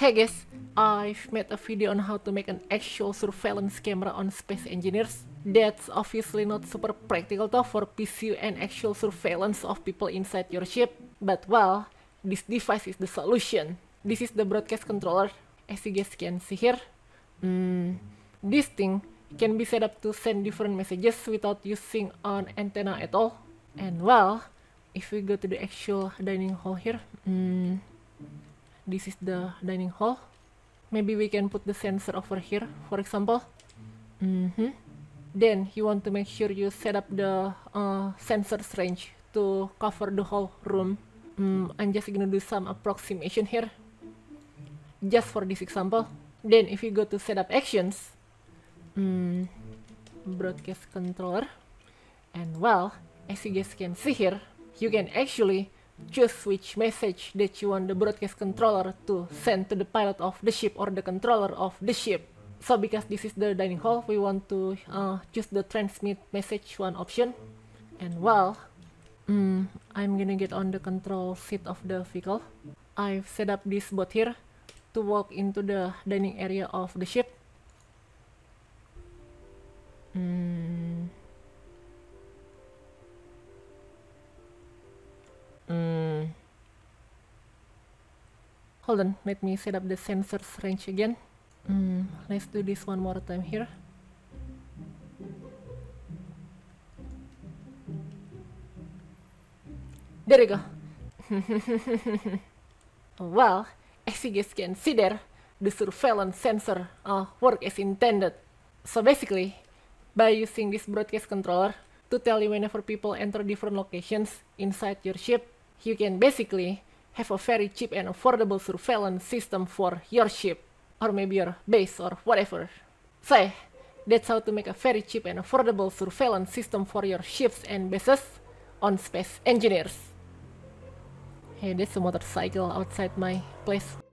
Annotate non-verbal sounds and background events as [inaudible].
Hey guys, I've made a video on how to make an actual surveillance camera on space engineers. That's obviously not super practical though for PCU and actual surveillance of people inside your ship. But well, this device is the solution. This is the broadcast controller, as you guys can see here. Mm, this thing can be set up to send different messages without using an antenna at all. And well, if we go to the actual dining hall here, mm, this is the dining hall maybe we can put the sensor over here for example mm -hmm. then you want to make sure you set up the uh, sensors range to cover the whole room mm, I'm just gonna do some approximation here just for this example then if you go to setup actions mm, broadcast controller and well as you guys can see here you can actually choose which message that you want the broadcast controller to send to the pilot of the ship or the controller of the ship. So because this is the dining hall, we want to uh, choose the transmit message one option. And well, mm, I'm gonna get on the control seat of the vehicle. I've set up this bot here to walk into the dining area of the ship. Mm. hold on let me set up the sensors range again mm, let's do this one more time here there you go [laughs] well as you guys can see there the surveillance sensor uh, work as intended so basically by using this broadcast controller to tell you whenever people enter different locations inside your ship you can basically have a very cheap and affordable surveillance system for your ship or maybe your base or whatever. So, that's how to make a very cheap and affordable surveillance system for your ships and bases on space engineers. Hey, there's a motorcycle outside my place.